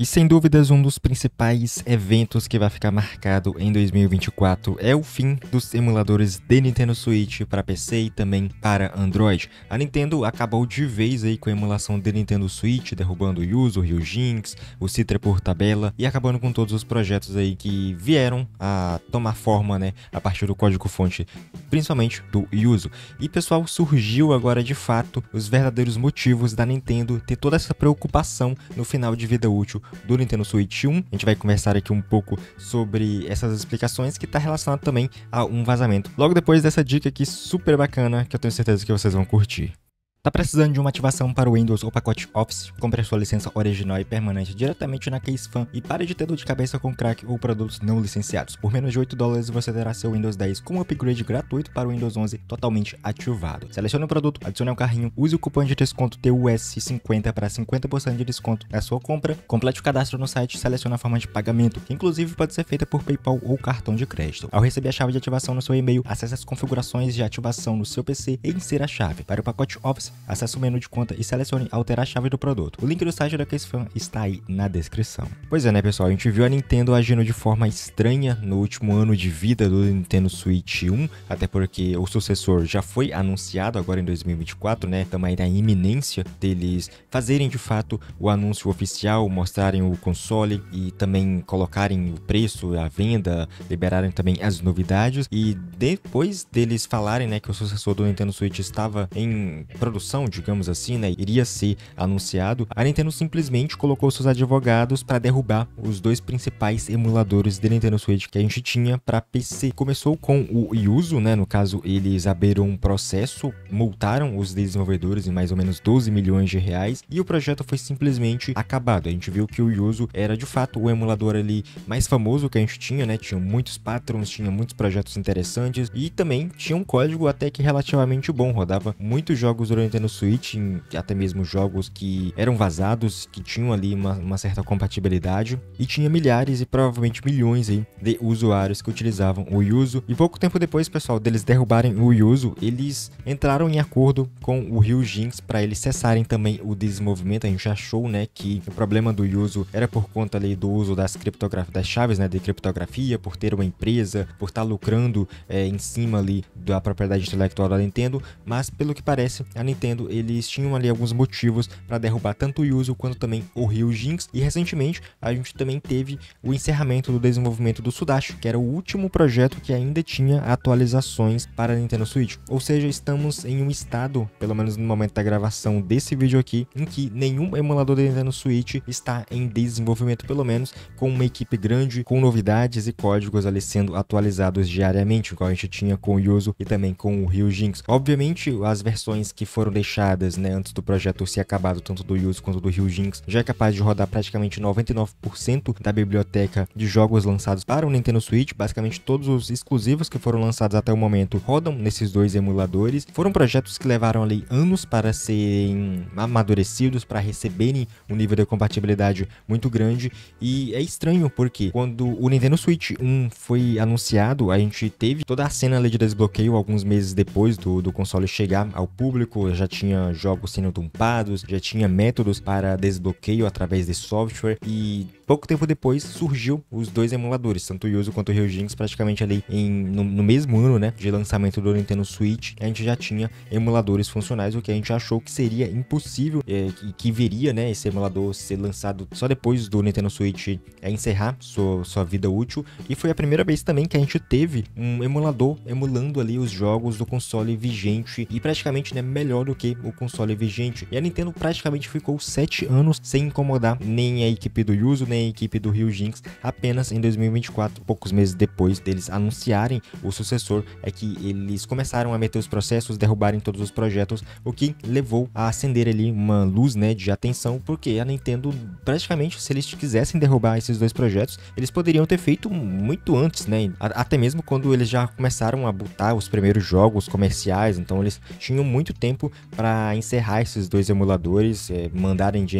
E sem dúvidas, um dos principais eventos que vai ficar marcado em 2024 é o fim dos emuladores de Nintendo Switch para PC e também para Android. A Nintendo acabou de vez aí com a emulação de Nintendo Switch, derrubando o Yuzu, o Ryujinx, o Citra por tabela e acabando com todos os projetos aí que vieram a tomar forma, né, a partir do código-fonte, principalmente do Yuzu. E pessoal, surgiu agora de fato os verdadeiros motivos da Nintendo ter toda essa preocupação no final de vida útil do Nintendo Switch 1. A gente vai conversar aqui um pouco sobre essas explicações que está relacionado também a um vazamento. Logo depois dessa dica aqui super bacana que eu tenho certeza que vocês vão curtir. Tá precisando de uma ativação para o Windows ou pacote Office? Compre a sua licença original e permanente diretamente na CaseFan e pare de ter dor de cabeça com crack ou produtos não licenciados. Por menos de 8 dólares você terá seu Windows 10 com um upgrade gratuito para o Windows 11 totalmente ativado. Selecione o produto, adicione ao carrinho, use o cupom de desconto TUS50 para 50% de desconto na sua compra, complete o cadastro no site e selecione a forma de pagamento, que inclusive pode ser feita por PayPal ou cartão de crédito. Ao receber a chave de ativação no seu e-mail, acesse as configurações de ativação no seu PC e insira a chave. Para o pacote Office, Acesse o menu de conta e selecione alterar a chave do produto. O link do site da CaseFan está aí na descrição. Pois é, né, pessoal? A gente viu a Nintendo agindo de forma estranha no último ano de vida do Nintendo Switch 1, até porque o sucessor já foi anunciado agora em 2024, né? Também então, na é iminência deles fazerem de fato o anúncio oficial, mostrarem o console e também colocarem o preço, a venda, liberarem também as novidades e depois deles falarem, né, que o sucessor do Nintendo Switch estava em produção solução, digamos assim, né, iria ser anunciado, a Nintendo simplesmente colocou seus advogados para derrubar os dois principais emuladores de Nintendo Switch que a gente tinha para PC. Começou com o Yuzu, né, no caso eles abriram um processo, multaram os desenvolvedores em mais ou menos 12 milhões de reais e o projeto foi simplesmente acabado. A gente viu que o Yuzu era de fato o emulador ali mais famoso que a gente tinha, né? Tinha muitos patrons, tinha muitos projetos interessantes e também tinha um código até que relativamente bom, rodava muitos jogos durante Nintendo Switch, em, até mesmo jogos que eram vazados, que tinham ali uma, uma certa compatibilidade, e tinha milhares e provavelmente milhões aí de usuários que utilizavam o Yuzu. E pouco tempo depois, pessoal, deles derrubarem o Yuzu, eles entraram em acordo com o Rio Jinx para eles cessarem também o desenvolvimento. A gente achou, né, que o problema do Yuzu era por conta ali do uso das criptografias, das chaves, né, de criptografia, por ter uma empresa, por estar tá lucrando é, em cima ali da propriedade intelectual da Nintendo, mas pelo que parece, a Nintendo Nintendo, eles tinham ali alguns motivos para derrubar tanto o Yuzu quanto também o Ryu Jinx. E recentemente a gente também teve o encerramento do desenvolvimento do Sudashi, que era o último projeto que ainda tinha atualizações para a Nintendo Switch. Ou seja, estamos em um estado, pelo menos no momento da gravação desse vídeo aqui, em que nenhum emulador da Nintendo Switch está em desenvolvimento, pelo menos com uma equipe grande, com novidades e códigos ali sendo atualizados diariamente, igual a gente tinha com o Yuzu e também com o Ryu Jinx. Obviamente, as versões que foram foram deixadas, né, antes do projeto ser acabado, tanto do Yuzu quanto do Ryujinx, já é capaz de rodar praticamente 99% da biblioteca de jogos lançados para o Nintendo Switch, basicamente todos os exclusivos que foram lançados até o momento rodam nesses dois emuladores. Foram projetos que levaram ali anos para serem amadurecidos, para receberem um nível de compatibilidade muito grande e é estranho porque quando o Nintendo Switch 1 foi anunciado, a gente teve toda a cena ali de desbloqueio alguns meses depois do, do console chegar ao público, já tinha jogos sendo dumpados, já tinha métodos para desbloqueio através de software e pouco tempo depois surgiu os dois emuladores, tanto o Yuzu quanto o Ryujinx, praticamente ali em, no, no, mesmo ano, né, de lançamento do Nintendo Switch, a gente já tinha emuladores funcionais, o que a gente achou que seria impossível e eh, é, que, que viria, né, esse emulador ser lançado só depois do Nintendo Switch é, encerrar sua, sua vida útil, e foi a primeira vez também que a gente teve um emulador emulando ali os jogos do console vigente e praticamente, né, melhor do que o console vigente. E a Nintendo praticamente ficou 7 anos sem incomodar nem a equipe do Yuzo, nem a equipe do Ryu Jinx, apenas em 2024, poucos meses depois deles anunciarem o sucessor, é que eles começaram a meter os processos, derrubarem todos os projetos, o que levou a acender ali uma luz né, de atenção, porque a Nintendo praticamente, se eles quisessem derrubar esses dois projetos, eles poderiam ter feito muito antes, né? Até mesmo quando eles já começaram a botar os primeiros jogos comerciais, então eles tinham muito tempo para encerrar esses dois emuladores, é, mandarem de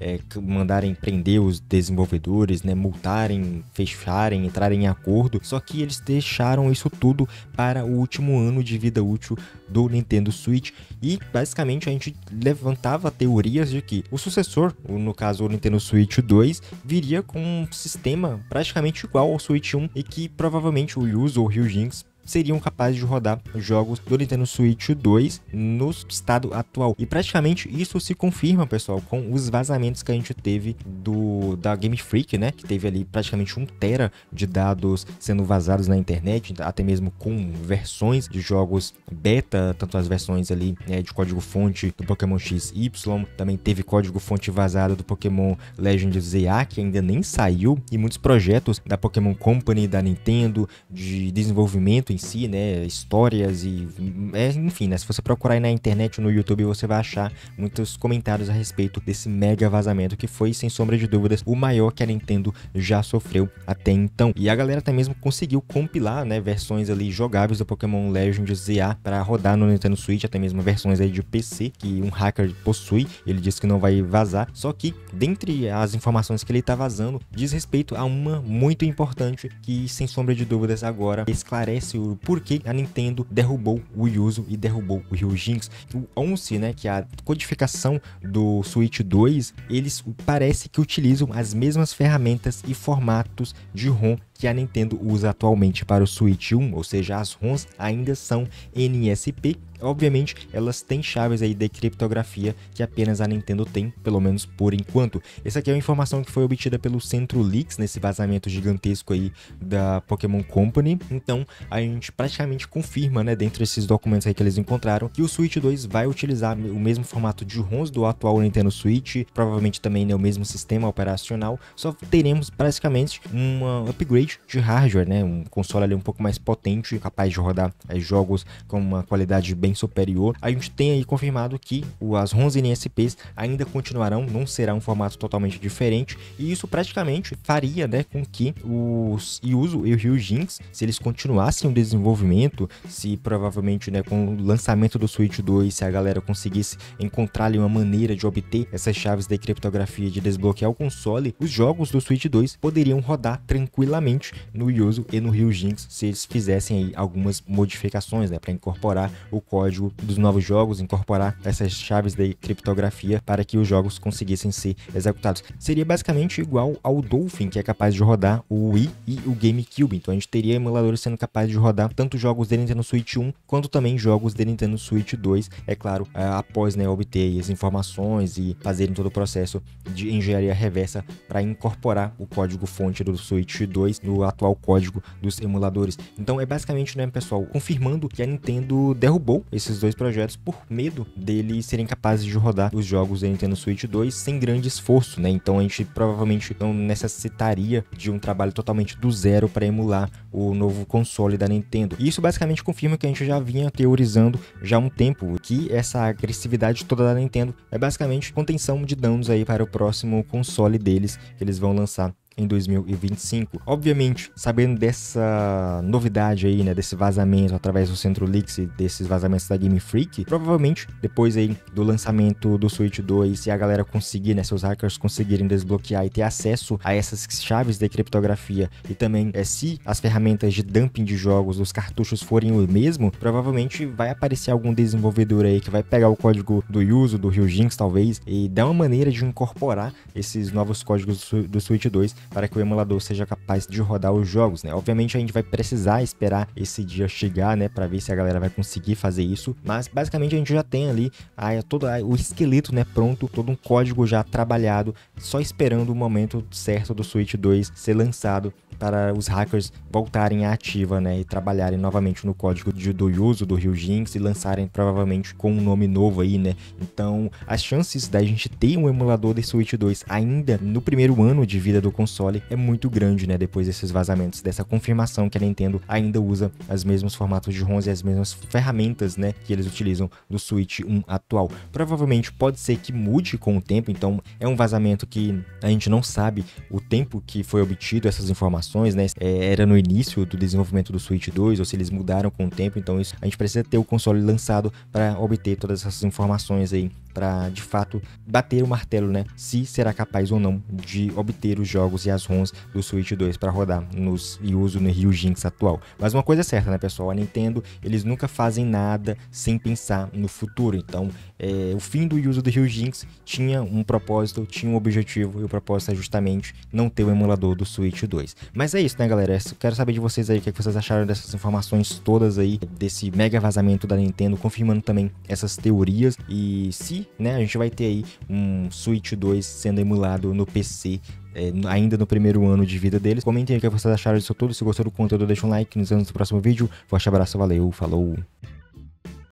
é, mandarem prender os desenvolvedores, né, multarem, fecharem, entrarem em acordo. Só que eles deixaram isso tudo para o último ano de vida útil do Nintendo Switch e basicamente a gente levantava teorias de que o sucessor, no caso o Nintendo Switch 2, viria com um sistema praticamente igual ao Switch 1 e que provavelmente o Yuzo ou o Ryujinx seriam capazes de rodar jogos do Nintendo Switch 2 no estado atual. E praticamente isso se confirma, pessoal, com os vazamentos que a gente teve do da Game Freak, né, que teve ali praticamente um tera de dados sendo vazados na internet, até mesmo com versões de jogos beta, tanto as versões ali né, de código fonte do Pokémon XY, também teve código fonte vazado do Pokémon Legends ZA, que ainda nem saiu, e muitos projetos da Pokémon Company, da Nintendo, de desenvolvimento em si, né? Histórias e. É, enfim, né? Se você procurar aí na internet, no YouTube, você vai achar muitos comentários a respeito desse mega vazamento que foi, sem sombra de dúvidas, o maior que a Nintendo já sofreu até então. E a galera até mesmo conseguiu compilar, né? Versões ali jogáveis do Pokémon Legend ZA para rodar no Nintendo Switch, até mesmo versões aí de PC que um hacker possui. Ele disse que não vai vazar. Só que, dentre as informações que ele tá vazando, diz respeito a uma muito importante que, sem sombra de dúvidas, agora esclarece o por que a Nintendo derrubou o Yuzu e derrubou o Ryujinx. O 11, né, que é a codificação do Switch 2, eles parece que utilizam as mesmas ferramentas e formatos de ROM que a Nintendo usa atualmente para o Switch 1, ou seja, as ROMs ainda são NSP. Obviamente, elas têm chaves aí de criptografia que apenas a Nintendo tem, pelo menos por enquanto. Essa aqui é uma informação que foi obtida pelo Centro Leaks nesse vazamento gigantesco aí da Pokémon Company. Então, a gente praticamente confirma, né, dentro desses documentos aí que eles encontraram, que o Switch 2 vai utilizar o mesmo formato de ROMs do atual Nintendo Switch, provavelmente também né, o mesmo sistema operacional, só teremos basicamente um upgrade upgrade de hardware, né? Um console ali um pouco mais potente, capaz de rodar é, jogos com uma qualidade bem superior. A gente tem aí confirmado que as ROMs NSPs ainda continuarão, não será um formato totalmente diferente, e isso praticamente faria, né, com que os Yuzu e o Ryujinx, se eles continuassem o desenvolvimento, se provavelmente, né, com o lançamento do Switch 2, se a galera conseguisse encontrar ali uma maneira de obter essas chaves de criptografia de desbloquear o console, os jogos do Switch 2 poderiam rodar tranquilamente principalmente no Yuzu e no Rio Jinx se eles fizessem aí algumas modificações, né, para incorporar o código dos novos jogos, incorporar essas chaves de criptografia para que os jogos conseguissem ser executados. Seria basicamente igual ao Dolphin, que é capaz de rodar o Wii e o GameCube. Então a gente teria emuladores sendo capazes de rodar tanto jogos da Nintendo Switch 1 quanto também jogos da Nintendo Switch 2, é claro, após né, obter as informações e fazerem todo o processo de engenharia reversa para incorporar o código fonte do Switch 2 no atual código dos emuladores. Então é basicamente, né, pessoal, confirmando que a Nintendo derrubou esses dois projetos por medo deles serem capazes de rodar os jogos da Nintendo Switch 2 sem grande esforço, né? Então a gente provavelmente não necessitaria de um trabalho totalmente do zero para emular o novo console da Nintendo. E isso basicamente confirma que a gente já vinha teorizando já há um tempo que essa agressividade toda da Nintendo é basicamente contenção de danos aí para o próximo console deles que eles vão lançar em 2025. Obviamente, sabendo dessa novidade aí, né, desse vazamento através do Centro Leaks e desses vazamentos da Game Freak, provavelmente depois aí do lançamento do Switch 2, se a galera conseguir, né, seus hackers conseguirem desbloquear e ter acesso a essas chaves de criptografia e também é, se as ferramentas de dumping de jogos, os cartuchos forem o mesmo, provavelmente vai aparecer algum desenvolvedor aí que vai pegar o código do Yuzo, do Ryujinx talvez, e dar uma maneira de incorporar esses novos códigos do Switch 2 para que o emulador seja capaz de rodar os jogos, né? Obviamente a gente vai precisar esperar esse dia chegar, né, para ver se a galera vai conseguir fazer isso, mas basicamente a gente já tem ali aí ah, é todo ah, o esqueleto, né, pronto, todo um código já trabalhado, só esperando o momento certo do Switch 2 ser lançado para os hackers voltarem à ativa, né, e trabalharem novamente no código de, do uso do Rio Jinx e lançarem provavelmente com um nome novo aí, né? Então, as chances da gente ter um emulador de Switch 2 ainda no primeiro ano de vida do console é muito grande, né, depois desses vazamentos, dessa confirmação que a Nintendo ainda usa os mesmos formatos de ROMs e as mesmas ferramentas, né, que eles utilizam do Switch 1 atual. Provavelmente pode ser que mude com o tempo, então é um vazamento que a gente não sabe o tempo que foi obtido essas informações né? É, era no início do desenvolvimento do Switch 2 ou se eles mudaram com o tempo, então isso, a gente precisa ter o console lançado para obter todas essas informações aí para de fato bater o martelo, né? Se será capaz ou não de obter os jogos e as ROMs do Switch 2 para rodar nos e uso no Rio Jinx atual. Mas uma coisa é certa, né, pessoal? A Nintendo eles nunca fazem nada sem pensar no futuro. Então, é, o fim do uso do Rio Jinx tinha um propósito, tinha um objetivo e o propósito é justamente não ter o emulador do Switch 2. Mas é isso, né, galera? Eu é, quero saber de vocês aí o que, é que vocês acharam dessas informações todas aí desse mega vazamento da Nintendo, confirmando também essas teorias e se né, a gente vai ter aí um Switch 2 sendo emulado no PC é, ainda no primeiro ano de vida deles. Comentem o que vocês acharam disso tudo. Se gostou do conteúdo, deixa um like. Nos vemos no próximo vídeo. Forte abraço, valeu, falou!